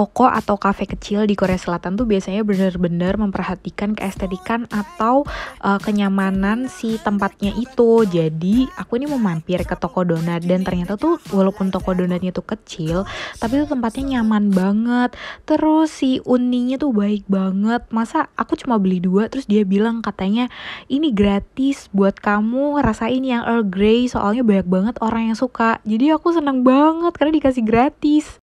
toko atau kafe kecil di Korea Selatan tuh biasanya bener-bener memperhatikan keestetikan atau uh, kenyamanan si tempatnya itu. Jadi aku ini mau mampir ke toko donat dan ternyata tuh walaupun toko donatnya tuh kecil, tapi tuh tempatnya nyaman banget. Terus si uninya tuh baik banget. Masa aku cuma beli dua, terus dia bilang katanya ini gratis buat kamu rasain yang Earl Grey soalnya banyak banget orang yang suka. Jadi aku seneng banget karena dikasih gratis.